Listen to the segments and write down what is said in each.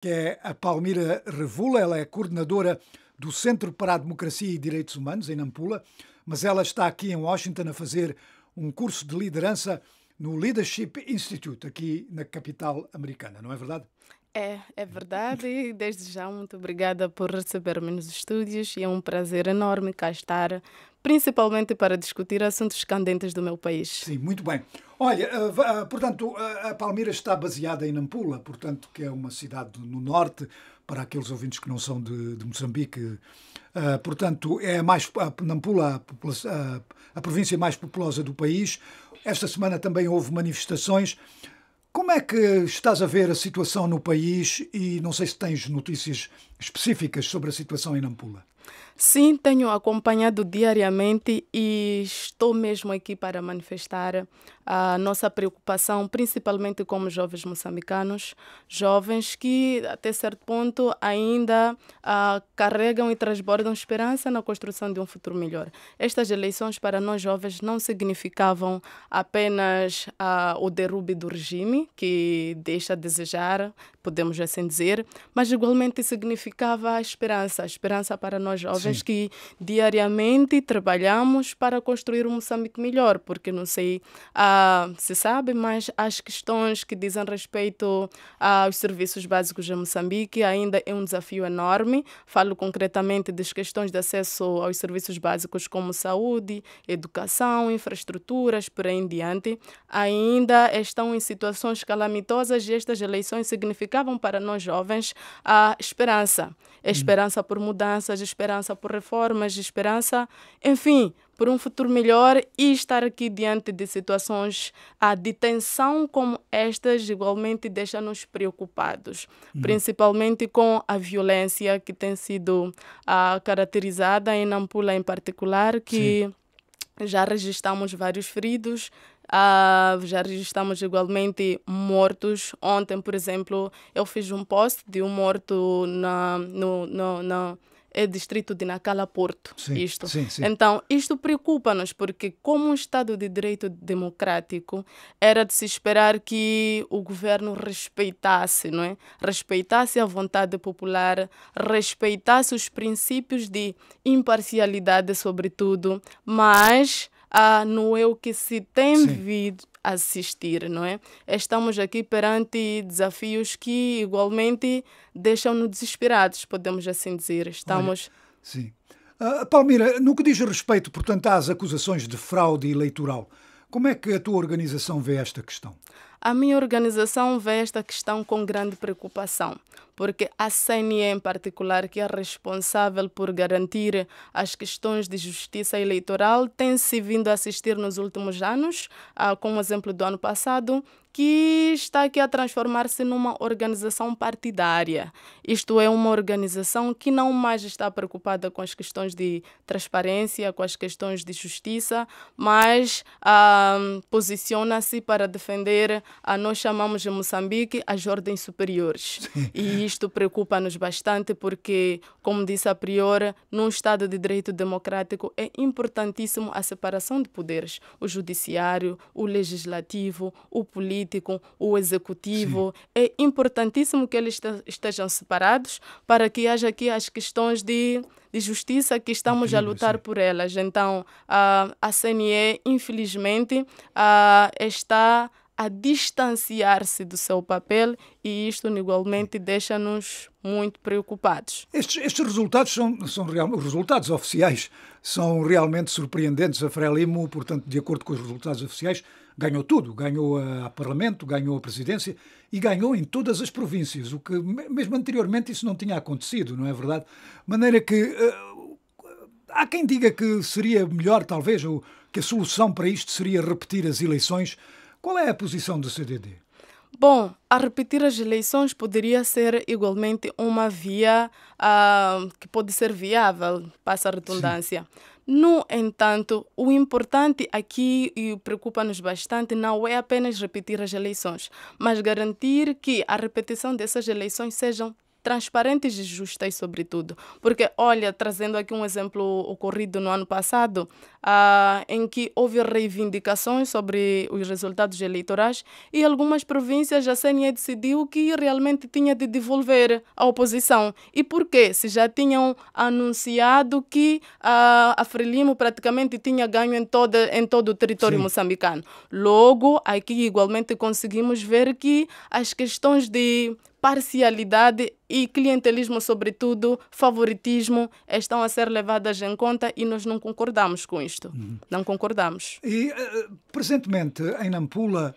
que é a Palmira Revula. Ela é coordenadora do Centro para a Democracia e Direitos Humanos, em Nampula, mas ela está aqui em Washington a fazer um curso de liderança no Leadership Institute, aqui na capital americana, não é verdade? É, é verdade. E desde já, muito obrigada por receber-me nos estúdios e é um prazer enorme cá estar principalmente para discutir assuntos candentes do meu país. Sim, muito bem. Olha, eh, eh, portanto, eh, a Palmira está baseada em Nampula, portanto, que é uma cidade no norte, para aqueles ouvintes que não são de, de Moçambique. portanto, é mais a Nampula, a, a província mais populosa do país. Esta semana também houve manifestações. Como é que estás a ver a situação no país e não sei se tens notícias específicas sobre a situação em Nampula? Sim, tenho acompanhado diariamente e estou mesmo aqui para manifestar a nossa preocupação, principalmente como jovens moçambicanos, jovens que até certo ponto ainda uh, carregam e transbordam esperança na construção de um futuro melhor. Estas eleições para nós jovens não significavam apenas uh, o derrube do regime, que deixa a desejar, podemos assim dizer, mas igualmente significava a esperança, a esperança para nós jovens Sim. que diariamente trabalhamos para construir um Moçambique melhor, porque não sei. Uh, se sabe, mas as questões que dizem respeito aos serviços básicos de Moçambique ainda é um desafio enorme. Falo concretamente das questões de acesso aos serviços básicos como saúde, educação, infraestruturas, por aí em diante. Ainda estão em situações calamitosas e estas eleições significavam para nós jovens a esperança. Esperança por mudanças, esperança por reformas, esperança, enfim, por um futuro melhor e estar aqui diante de situações ah, de tensão como estas igualmente deixa-nos preocupados, uhum. principalmente com a violência que tem sido uh, caracterizada em Nampula em particular, que Sim. já registramos vários feridos, Uh, já registramos igualmente mortos. Ontem, por exemplo, eu fiz um post de um morto na, no, no, no é distrito de Nacala Porto. Sim, isto. Sim, sim. Então, isto preocupa-nos, porque, como um Estado de Direito democrático, era de se esperar que o governo respeitasse, não é? Respeitasse a vontade popular, respeitasse os princípios de imparcialidade, sobretudo, mas. Ah, não é o que se tem vindo assistir, não é? Estamos aqui perante desafios que igualmente deixam-nos desesperados, podemos assim dizer. Estamos. Olha, sim. Uh, Palmira, no que diz respeito, portanto, às acusações de fraude eleitoral, como é que a tua organização vê esta questão? A minha organização vê esta questão com grande preocupação, porque a CNE em particular, que é responsável por garantir as questões de justiça eleitoral, tem se vindo a assistir nos últimos anos, ah, como o exemplo do ano passado, que está aqui a transformar-se numa organização partidária. Isto é, uma organização que não mais está preocupada com as questões de transparência, com as questões de justiça, mas ah, posiciona-se para defender a ah, nós chamamos em Moçambique as ordens superiores. Sim. E isto preocupa-nos bastante porque, como disse a priori, num Estado de direito democrático é importantíssimo a separação de poderes. O judiciário, o legislativo, o político, o executivo. Sim. É importantíssimo que eles estejam separados para que haja aqui as questões de de justiça que estamos a lutar por elas. Então, ah, a, a CNE, infelizmente, a, ah, está a distanciar-se do seu papel e isto, igualmente, deixa-nos muito preocupados. Estes, estes resultados são, são real, os resultados oficiais são realmente surpreendentes. A Frelimo, portanto, de acordo com os resultados oficiais, ganhou tudo. Ganhou a, a, Parlamento, ganhou a Presidência e ganhou em todas as províncias, o que mesmo anteriormente isso não tinha acontecido, não é verdade? De maneira que... Uh, há quem diga que seria melhor, talvez, ou que a solução para isto seria repetir as eleições qual é a posição do CDD? Bom, a repetir as eleições poderia ser igualmente uma via uh, que pode ser viável, passa a redundância. Sim. No entanto, o importante aqui e preocupa-nos bastante não é apenas repetir as eleições, mas garantir que a repetição dessas eleições sejam transparentes e justas, sobretudo. Porque, olha, trazendo aqui um exemplo ocorrido no ano passado, ah, em que houve reivindicações sobre os resultados eleitorais e algumas províncias a CNE decidiu que realmente tinha de devolver à oposição. E por quê? Se já tinham anunciado que ah, a Frelimo praticamente tinha ganho em, toda, em todo o território Sim. moçambicano. Logo, aqui igualmente conseguimos ver que as questões de parcialidade e clientelismo, sobretudo favoritismo, estão a ser levadas em conta e nós não concordamos com isto. Uhum. Não concordamos. E, uh, presentemente, em Nampula,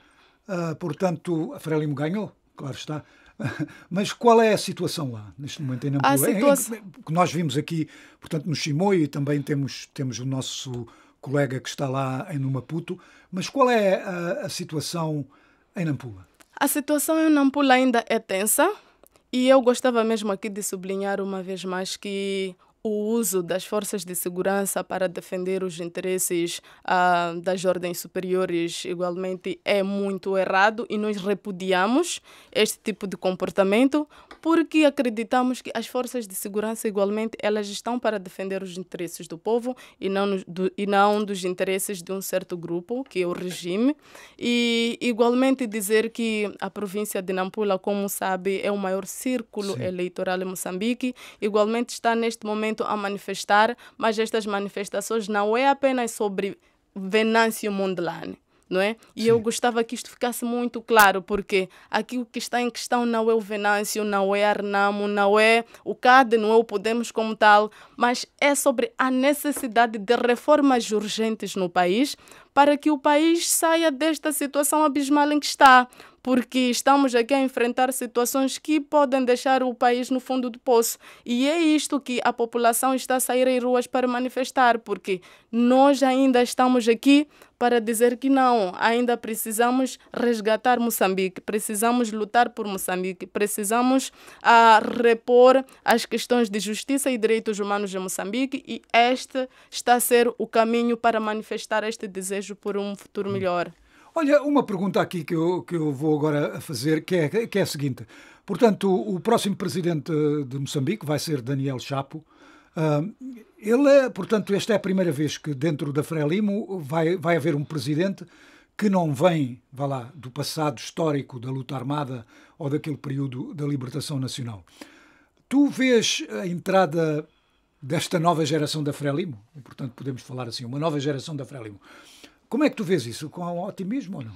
uh, portanto, a Frelimo ganhou, claro está. Mas qual é a situação lá, neste momento, em Nampula? A situação... que nós vimos aqui, portanto, no Chimoio e também temos, temos o nosso colega que está lá em Numaputo. Mas qual é a, a situação em Nampula? A situação em Nampula ainda é tensa e eu gostava mesmo aqui de sublinhar uma vez mais que o uso das forças de segurança para defender os interesses ah, das ordens superiores, igualmente, é muito errado e nós repudiamos este tipo de comportamento porque acreditamos que as forças de segurança, igualmente, elas estão para defender os interesses do povo e não, do, e não dos interesses de um certo grupo, que é o regime. E, igualmente, dizer que a província de Nampula, como sabe, é o maior círculo Sim. eleitoral em Moçambique, igualmente está neste momento muito a manifestar, mas estas manifestações não é apenas sobre Venâncio Mondlane. Não é? E Sim. eu gostava que isto ficasse muito claro, porque aquilo que está em questão não é o Venâncio, não é Arnamo, não é o CAD, não é o Podemos como tal, mas é sobre a necessidade de reformas urgentes no país para que o país saia desta situação abismal em que está porque estamos aqui a enfrentar situações que podem deixar o país no fundo do poço. E é isto que a população está a sair às ruas para manifestar, porque nós ainda estamos aqui para dizer que não, ainda precisamos resgatar Moçambique, precisamos lutar por Moçambique, precisamos a ah, repor as questões de justiça e direitos humanos de Moçambique e este está a ser o caminho para manifestar este desejo por um futuro hum. melhor. Olha, uma pergunta aqui que eu, que eu vou agora fazer, que é, que é a seguinte. Portanto, o, o próximo presidente de Moçambique vai ser Daniel Chapo. Uh, ele é, portanto, esta é a primeira vez que dentro da Frelimo vai, vai haver um presidente que não vem, vá lá, do passado histórico da luta armada ou daquele período da libertação nacional. Tu vês a entrada desta nova geração da Frelimo, portanto podemos falar assim, uma nova geração da Frelimo, como é que tu vês isso? Com otimismo ou não?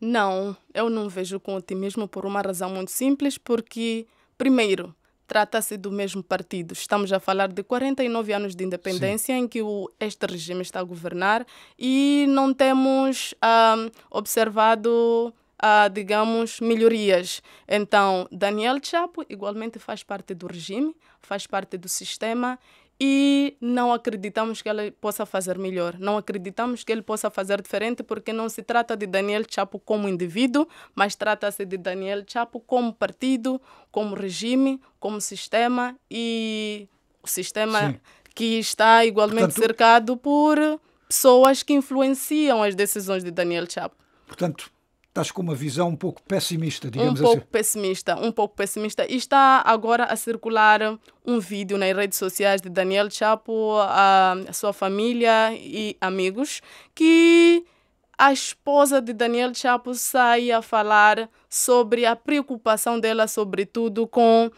Não, eu não vejo com otimismo por uma razão muito simples, porque, primeiro, trata-se do mesmo partido. Estamos a falar de 49 anos de independência Sim. em que o, este regime está a governar e não temos ah, observado digamos, melhorias. Então, Daniel Chapo igualmente faz parte do regime, faz parte do sistema e não acreditamos que ele possa fazer melhor, não acreditamos que ele possa fazer diferente, porque não se trata de Daniel Chapo como indivíduo, mas trata-se de Daniel Chapo como partido, como regime, como sistema e o sistema Sim. que está igualmente portanto, cercado por pessoas que influenciam as decisões de Daniel Chapo. Portanto, estás com uma visão um pouco pessimista, digamos assim. Um pouco pessimista, um pouco pessimista. E está agora a circular um vídeo nas redes sociais de Daniel Chapo, a, sua família e amigos, que a esposa de Daniel Chapo sai a falar sobre a preocupação dela, sobretudo com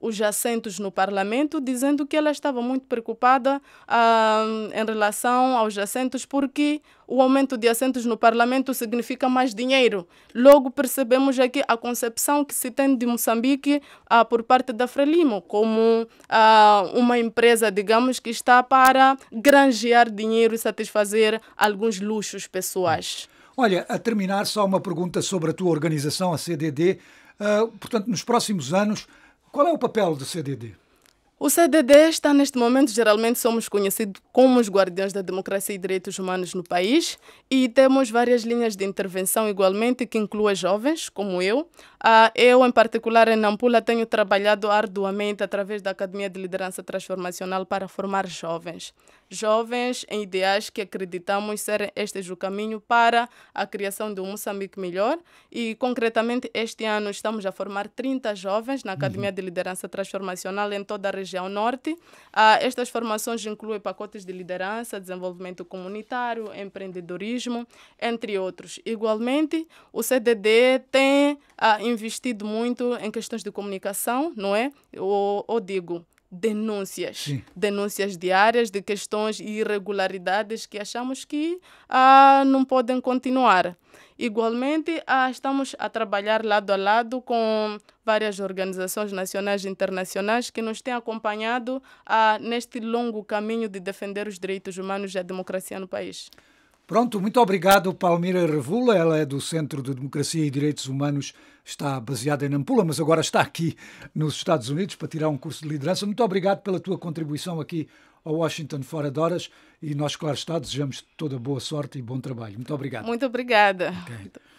os assentos no parlamento, dizendo que ela estava muito preocupada em relação aos assentos, porque o aumento de assentos no Parlamento significa mais dinheiro. Logo percebemos aqui a concepção que se tem de Moçambique ah, por parte da Frelimo, como ah, uma empresa, digamos, que está para granjear dinheiro e satisfazer alguns luxos pessoais. Olha, a terminar, só uma pergunta sobre a tua organização, a CDD. Uh, ah, portanto, nos próximos anos, qual é o papel da CDD? O CDD está neste momento, geralmente somos conhecidos como os guardiões da democracia e direitos humanos no país e temos várias linhas de intervenção igualmente que incluem jovens, como eu. Ah, eu, em particular, em Nampula, tenho trabalhado arduamente através da Academia de Liderança Transformacional para formar jovens jovens em ideais que acreditamos serem este o caminho para a criação de um Moçambique melhor e concretamente este ano estamos a formar 30 jovens na Academia uhum. de Liderança Transformacional em toda a região norte. Ah, estas formações incluem pacotes de liderança, desenvolvimento comunitário, empreendedorismo, entre outros. Igualmente, o CDD tem ah, investido muito em questões de comunicação, não é? Ou, ou digo, denúncias, Sim. denúncias diárias de questões e irregularidades que achamos que ah, não podem continuar. Igualmente, ah, estamos a trabalhar lado a lado com várias organizações nacionais e internacionais que nos têm acompanhado ah, neste longo caminho de defender os direitos humanos e a democracia no país. Pronto, muito obrigado, Palmira Revula. Ela é do Centro de Democracia e Direitos Humanos, está baseada em Nampula, mas agora está aqui nos Estados Unidos para tirar um curso de liderança. Muito obrigado pela tua contribuição aqui ao Washington Fora de Horas e nós, claro está, desejamos toda boa sorte e bom trabalho. Muito obrigado. Muito obrigada. Okay.